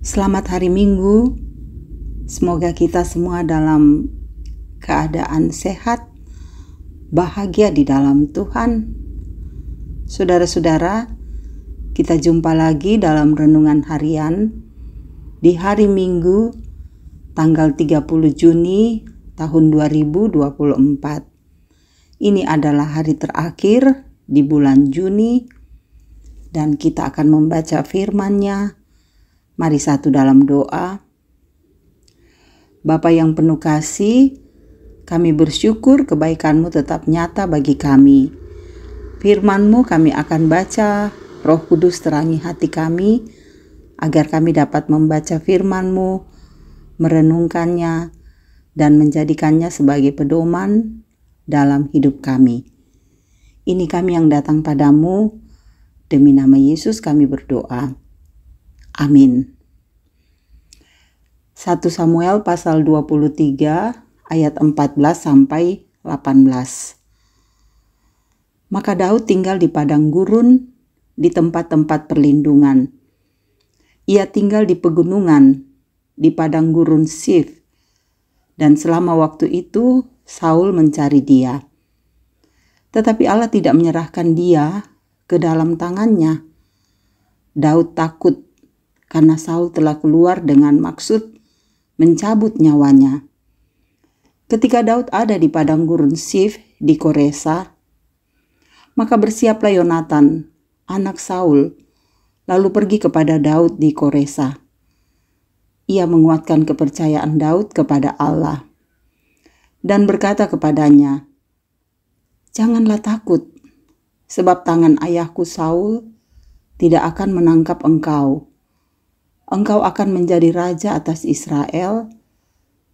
Selamat hari Minggu. Semoga kita semua dalam keadaan sehat, bahagia di dalam Tuhan. Saudara-saudara, kita jumpa lagi dalam renungan harian di hari Minggu tanggal 30 Juni tahun 2024. Ini adalah hari terakhir di bulan Juni dan kita akan membaca firman-Nya Mari satu dalam doa. Bapa yang penuh kasih, kami bersyukur kebaikanmu tetap nyata bagi kami. Firmanmu kami akan baca, roh kudus terangi hati kami, agar kami dapat membaca firmanmu, merenungkannya, dan menjadikannya sebagai pedoman dalam hidup kami. Ini kami yang datang padamu, demi nama Yesus kami berdoa. Amin. 1 Samuel pasal 23 ayat 14 sampai 18. Maka Daud tinggal di padang gurun di tempat-tempat perlindungan. Ia tinggal di pegunungan di padang gurun Sif. Dan selama waktu itu Saul mencari dia. Tetapi Allah tidak menyerahkan dia ke dalam tangannya. Daud takut karena Saul telah keluar dengan maksud mencabut nyawanya. Ketika Daud ada di padang gurun Sif di Koresa, maka bersiaplah Yonatan, anak Saul, lalu pergi kepada Daud di Koresa. Ia menguatkan kepercayaan Daud kepada Allah dan berkata kepadanya, "Janganlah takut, sebab tangan ayahku Saul tidak akan menangkap engkau." engkau akan menjadi raja atas Israel,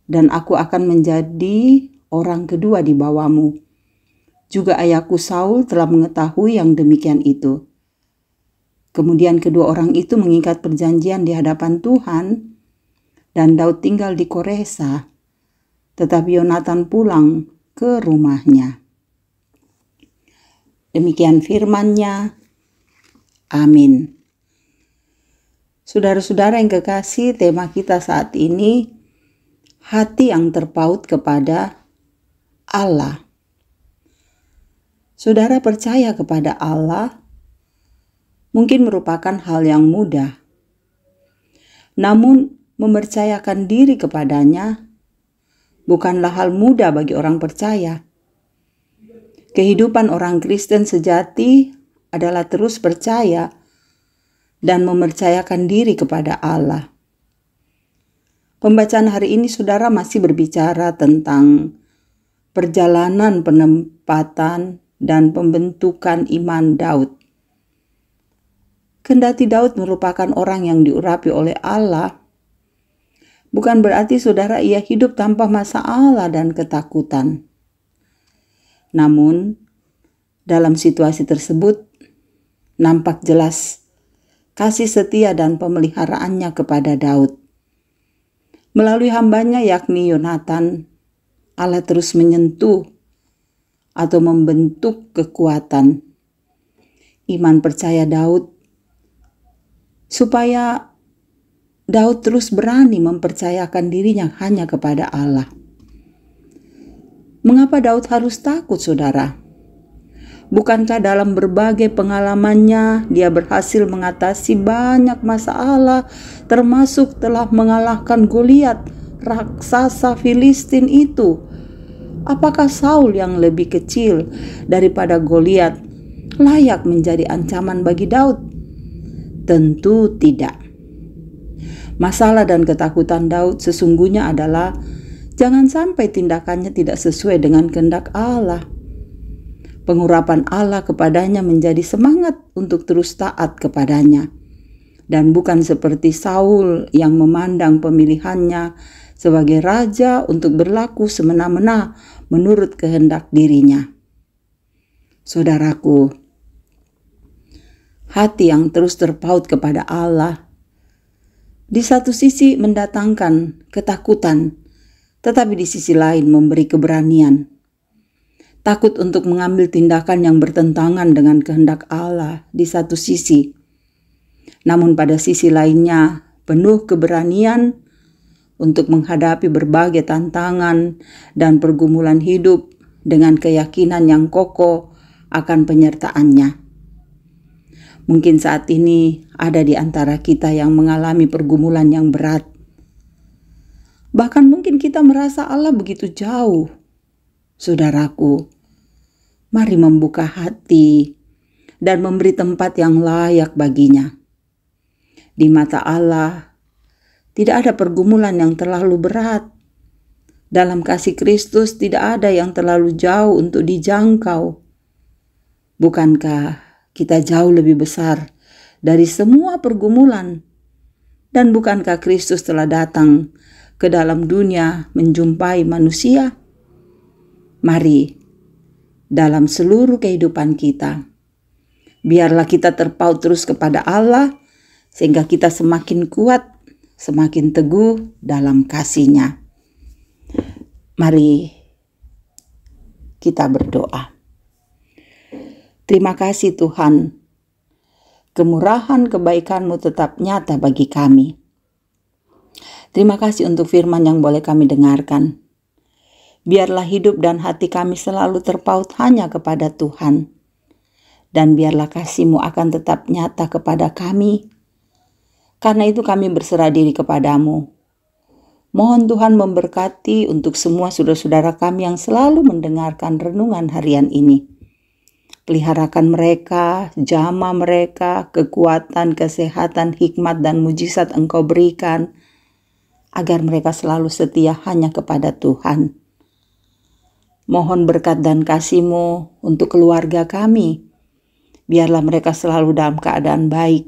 dan aku akan menjadi orang kedua di bawahmu. Juga ayahku Saul telah mengetahui yang demikian itu. Kemudian kedua orang itu mengikat perjanjian di hadapan Tuhan, dan Daud tinggal di Koresa, tetapi Yonatan pulang ke rumahnya. Demikian firmannya. Amin. Saudara-saudara yang kekasih, tema kita saat ini hati yang terpaut kepada Allah. Saudara percaya kepada Allah mungkin merupakan hal yang mudah. Namun mempercayakan diri kepadanya bukanlah hal mudah bagi orang percaya. Kehidupan orang Kristen sejati adalah terus percaya dan mempercayakan diri kepada Allah. Pembacaan hari ini, saudara masih berbicara tentang perjalanan penempatan dan pembentukan iman Daud. Kendati Daud merupakan orang yang diurapi oleh Allah, bukan berarti saudara ia hidup tanpa masalah dan ketakutan. Namun, dalam situasi tersebut, nampak jelas kasih setia dan pemeliharaannya kepada Daud. Melalui hambanya yakni Yonatan, Allah terus menyentuh atau membentuk kekuatan iman percaya Daud supaya Daud terus berani mempercayakan dirinya hanya kepada Allah. Mengapa Daud harus takut, saudara? Bukankah dalam berbagai pengalamannya dia berhasil mengatasi banyak masalah termasuk telah mengalahkan Goliat, raksasa Filistin itu? Apakah Saul yang lebih kecil daripada Goliat layak menjadi ancaman bagi Daud? Tentu tidak. Masalah dan ketakutan Daud sesungguhnya adalah jangan sampai tindakannya tidak sesuai dengan kehendak Allah pengurapan Allah kepadanya menjadi semangat untuk terus taat kepadanya. Dan bukan seperti Saul yang memandang pemilihannya sebagai raja untuk berlaku semena-mena menurut kehendak dirinya. Saudaraku, hati yang terus terpaut kepada Allah di satu sisi mendatangkan ketakutan, tetapi di sisi lain memberi keberanian takut untuk mengambil tindakan yang bertentangan dengan kehendak Allah di satu sisi. Namun pada sisi lainnya, penuh keberanian untuk menghadapi berbagai tantangan dan pergumulan hidup dengan keyakinan yang kokoh akan penyertaannya. Mungkin saat ini ada di antara kita yang mengalami pergumulan yang berat. Bahkan mungkin kita merasa Allah begitu jauh. Saudaraku, mari membuka hati dan memberi tempat yang layak baginya. Di mata Allah, tidak ada pergumulan yang terlalu berat. Dalam kasih Kristus, tidak ada yang terlalu jauh untuk dijangkau. Bukankah kita jauh lebih besar dari semua pergumulan? Dan bukankah Kristus telah datang ke dalam dunia menjumpai manusia? Mari dalam seluruh kehidupan kita. Biarlah kita terpaut terus kepada Allah, sehingga kita semakin kuat, semakin teguh dalam kasihnya. Mari kita berdoa. Terima kasih Tuhan, kemurahan kebaikan-Mu tetap nyata bagi kami. Terima kasih untuk firman yang boleh kami dengarkan biarlah hidup dan hati kami selalu terpaut hanya kepada Tuhan. Dan biarlah kasihmu akan tetap nyata kepada kami. Karena itu kami berserah diri kepadamu. Mohon Tuhan memberkati untuk semua saudara-saudara kami yang selalu mendengarkan renungan harian ini. Peliharakan mereka, jama mereka, kekuatan, kesehatan, hikmat, dan mujizat Engkau berikan, agar mereka selalu setia hanya kepada Tuhan. Mohon berkat dan kasih-Mu untuk keluarga kami. Biarlah mereka selalu dalam keadaan baik.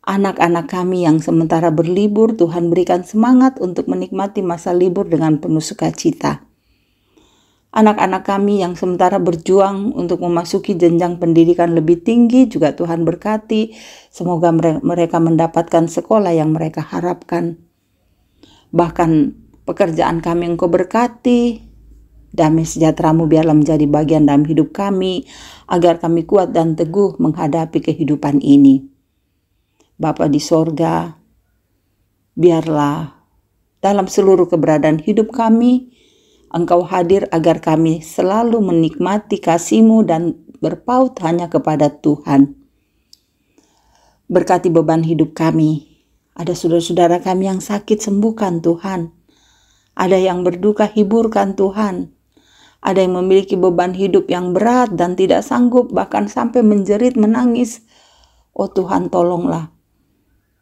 Anak-anak kami yang sementara berlibur, Tuhan berikan semangat untuk menikmati masa libur dengan penuh sukacita. Anak-anak kami yang sementara berjuang untuk memasuki jenjang pendidikan lebih tinggi juga Tuhan berkati. Semoga mereka mendapatkan sekolah yang mereka harapkan. Bahkan pekerjaan kami Engkau berkati, Damai sejahteramu biarlah menjadi bagian dalam hidup kami, agar kami kuat dan teguh menghadapi kehidupan ini. Bapa di sorga, biarlah dalam seluruh keberadaan hidup kami, Engkau hadir agar kami selalu menikmati kasihmu dan berpaut hanya kepada Tuhan. Berkati beban hidup kami. Ada saudara-saudara kami yang sakit, sembuhkan Tuhan. Ada yang berduka, hiburkan Tuhan. Ada yang memiliki beban hidup yang berat dan tidak sanggup, bahkan sampai menjerit menangis. Oh Tuhan, tolonglah.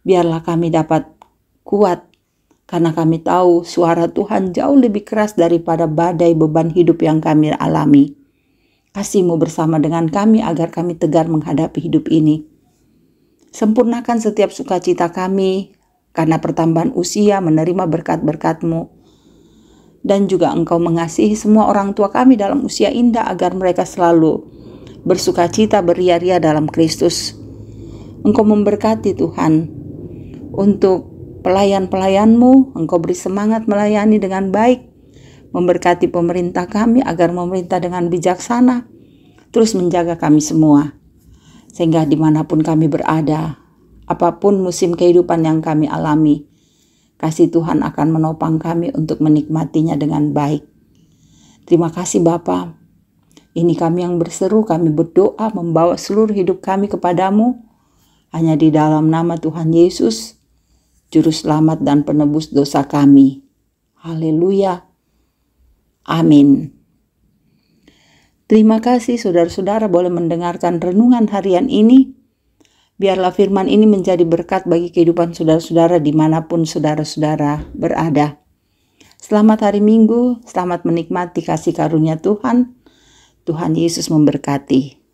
Biarlah kami dapat kuat, karena kami tahu suara Tuhan jauh lebih keras daripada badai beban hidup yang kami alami. Kasihmu bersama dengan kami agar kami tegar menghadapi hidup ini. Sempurnakan setiap sukacita kami, karena pertambahan usia menerima berkat berkatmu dan juga engkau mengasihi semua orang tua kami dalam usia indah agar mereka selalu bersuka cita beria-ria dalam Kristus. Engkau memberkati Tuhan untuk pelayan-pelayanmu, engkau beri semangat melayani dengan baik, memberkati pemerintah kami agar memerintah dengan bijaksana, terus menjaga kami semua. Sehingga dimanapun kami berada, apapun musim kehidupan yang kami alami, Kasih Tuhan akan menopang kami untuk menikmatinya dengan baik. Terima kasih Bapa. Ini kami yang berseru, kami berdoa membawa seluruh hidup kami kepadamu. Hanya di dalam nama Tuhan Yesus, Juru Selamat dan Penebus dosa kami. Haleluya. Amin. Terima kasih saudara-saudara boleh mendengarkan renungan harian ini. Biarlah firman ini menjadi berkat bagi kehidupan saudara-saudara dimanapun saudara-saudara berada. Selamat hari Minggu, selamat menikmati kasih karunia Tuhan. Tuhan Yesus memberkati.